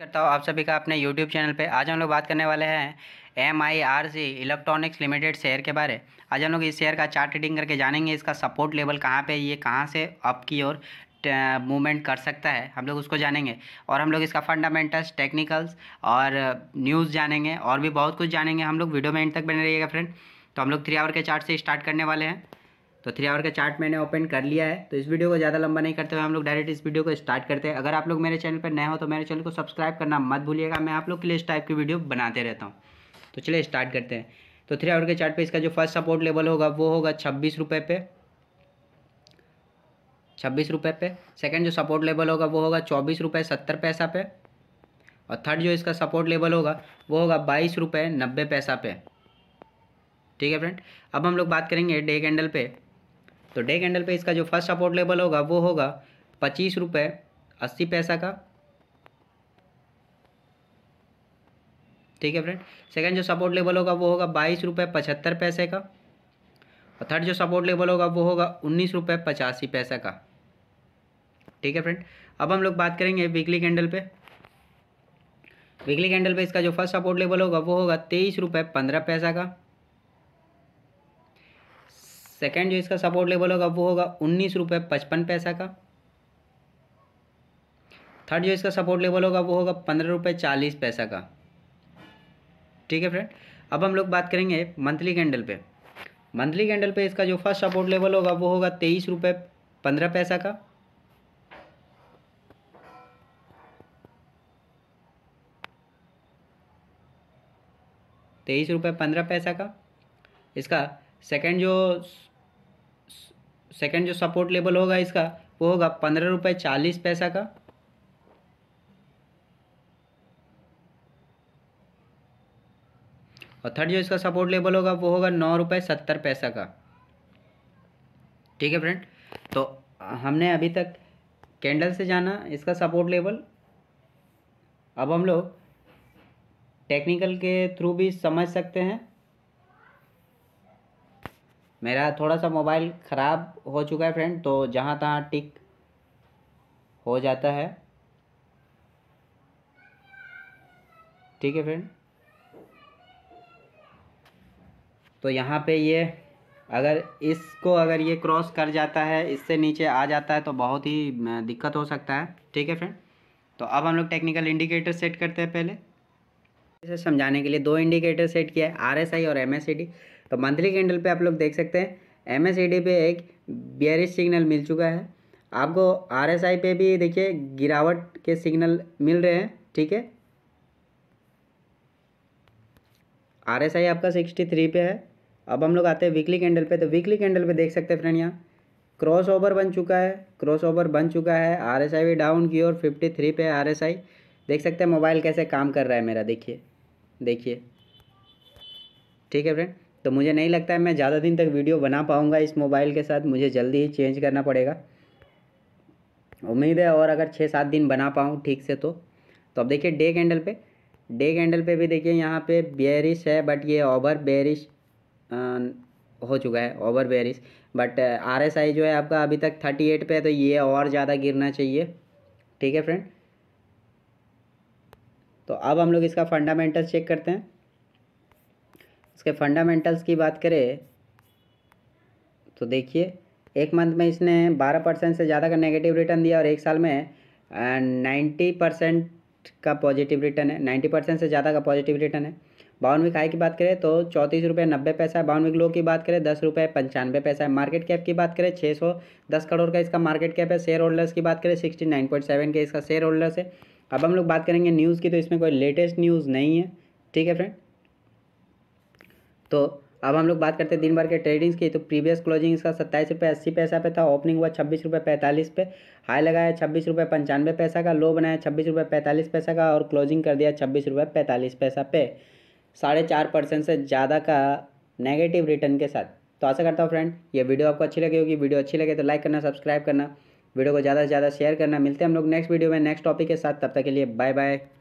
करता हूँ आप सभी का अपने YouTube चैनल पे आज हम लोग बात करने वाले हैं M I R C electronics limited share के बारे आज हम लोग इस शेयर का चार्ट रीडिंग करके जानेंगे इसका सपोर्ट लेवल कहाँ पे ये कहाँ से अप की ओर मूवमेंट कर सकता है हम लोग उसको जानेंगे और हम लोग इसका फंडामेंटल्स टेक्निकल्स और न्यूज़ जानेंगे और भी बहुत कुछ जानेंगे हम लोग वीडियो में एंड तक बने रहिएगा फ्रेंड तो हम लोग थ्री आवर के चार्ट से स्टार्ट करने वाले हैं तो थ्री आवर का चार्ट मैंने ओपन कर लिया है तो इस वीडियो को ज़्यादा लंबा नहीं करते हुए हम लोग डायरेक्ट इस वीडियो को स्टार्ट करते हैं अगर आप लोग मेरे चैनल पर नए हो तो मेरे चैनल को सब्सक्राइब करना मत भूलिएगा मैं आप लोग के लिए इस टाइप की वीडियो बनाते रहता हूँ तो चलिए स्टार्ट करते हैं तो थ्री आवर के चार्ट पे इसका जो फर्स्ट सपोर्ट लेवल होगा वो होगा छब्बीस रुपये पे छब्बीस रुपये पे सेकेंड जो सपोर्ट लेवल होगा वो होगा चौबीस रुपये सत्तर पैसा पे और थर्ड जो इसका सपोर्ट लेवल होगा वो होगा बाईस रुपये नब्बे पैसा पे ठीक है फ्रेंड अब हम लोग बात करेंगे डे कैंडल पे तो डे कैंडल पे इसका जो फर्स्ट सपोर्ट लेवल होगा वो होगा पच्चीस रुपये अस्सी पैसा का ठीक है फ्रेंड सेकंड जो सपोर्ट लेवल होगा वो होगा बाईस रुपये पचहत्तर पैसे का और थर्ड जो सपोर्ट लेवल होगा वो होगा उन्नीस रुपये पचासी पैसा का ठीक है फ्रेंड अब हम लोग बात करेंगे वीकली कैंडल पे वीकली कैंडल पे इसका जो फर्स्ट सपोर्ट लेवल होगा वो होगा तेईस रुपये पंद्रह पैसा का सेकेंड जो इसका सपोर्ट लेवल होगा वो होगा उन्नीस रुपये पचपन पैसा का थर्ड जो इसका सपोर्ट लेवल होगा वो होगा पंद्रह रुपये चालीस पैसा का ठीक है फ्रेंड अब हम लोग बात करेंगे मंथली कैंडल पे मंथली कैंडल पे इसका जो फर्स्ट सपोर्ट लेवल होगा वो होगा तेईस रुपये पंद्रह पैसा का तेईस रुपये पंद्रह पैसा का इसका सेकेंड जो सेकेंड जो सपोर्ट लेवल होगा इसका वो होगा पंद्रह रुपये चालीस पैसा का और थर्ड जो इसका सपोर्ट लेवल होगा वो होगा नौ रुपये सत्तर पैसा का ठीक है फ्रेंड तो हमने अभी तक कैंडल से जाना इसका सपोर्ट लेवल अब हम लोग टेक्निकल के थ्रू भी समझ सकते हैं मेरा थोड़ा सा मोबाइल ख़राब हो चुका है फ्रेंड तो जहाँ तहाँ टिक हो जाता है ठीक है फ्रेंड तो यहाँ पे ये अगर इसको अगर ये क्रॉस कर जाता है इससे नीचे आ जाता है तो बहुत ही दिक्कत हो सकता है ठीक है फ्रेंड तो अब हम लोग टेक्निकल इंडिकेटर सेट करते हैं पहले इसे समझाने के लिए दो इंडिकेटर सेट किया है आर और एम तो मंथली कैंडल पे आप लोग देख सकते हैं एम एस पे एक बियरिश सिग्नल मिल चुका है आपको आर एस आई पे भी देखिए गिरावट के सिग्नल मिल रहे हैं ठीक है आर एस आई आपका सिक्सटी थ्री पे है अब हम लोग आते हैं वीकली कैंडल पे तो वीकली कैंडल पे देख सकते हैं फ्रेंड यहाँ क्रॉस ओवर बन चुका है क्रॉस ओवर बन चुका है आर एस आई भी डाउन की ओर फिफ्टी थ्री पे आर एस आई देख सकते हैं मोबाइल कैसे काम कर रहा है मेरा देखिए देखिए ठीक है फ्रेंड तो मुझे नहीं लगता है मैं ज़्यादा दिन तक वीडियो बना पाऊँगा इस मोबाइल के साथ मुझे जल्दी ही चेंज करना पड़ेगा उम्मीद है और अगर छः सात दिन बना पाऊँ ठीक से तो तो अब देखिए डे कैंडल पे डे कैंडल पे भी देखिए यहाँ पे बेरिश है बट ये ओवर बेरिश हो चुका है over bearish but R S I जो है आपका अभी तक थर्टी एट पर है तो ये और ज़्यादा गिरना चाहिए ठीक है फ्रेंड तो अब हम लोग इसका फंडामेंटल चेक करते हैं इसके फंडामेंटल्स की बात करें तो देखिए एक मंथ में इसने बारह परसेंट से ज़्यादा का नेगेटिव रिटर्न दिया और एक साल में नाइन्टी परसेंट का पॉजिटिव रिटर्न है नाइन्टी परसेंट से ज़्यादा का पॉजिटिव रिटर्न है विक हाई की बात करें तो चौंतीस रुपये नब्बे पैसा है विक लो की बात करें दस रुपये पंचानवे पैसा है मार्केट कैप की बात करें छः सौ दस करोड़ का इसका मार्केट कैप है शेयर होल्डर्स की बात करें सिक्सटी नाइन पॉइंट सेवन के इसका शेयर होल्डर्स है अब हम लोग बात करेंगे न्यूज़ की तो इसमें कोई लेटेस्ट न्यूज़ नहीं है ठीक है फ्रेंड तो अब हम लोग बात करते हैं दिन भर के ट्रेडिंग्स की तो प्रीवियस क्लोजिंग इसका सत्ताईस रुपये अस्सी पैसा पे था ओपनिंग हुआ छब्बीस रुपये पैंतालीस पे हाई लगाया छब्बीस रुपये पंचानवे पैसा का लो बनाया छब्बीस रुपये पैंतालीस पैसा का और क्लोजिंग कर दिया छब्बीस रुपये पैंतालीस पैसा पे साढ़े चार परसेंट से ज़्यादा का नेगेटिव रिटर्न के साथ तो आशा करता हूँ फ्रेंड ये वीडियो आपको अच्छी लगी होगी वीडियो अच्छी लगे तो लाइक करना सब्सक्राइब करना वीडियो को ज़्यादा से ज़्यादा शेयर करना मिलते हैं हम लोग नेक्स्ट वीडियो में नेक्स्ट टॉपिक के साथ तब तक के लिए बाय बाय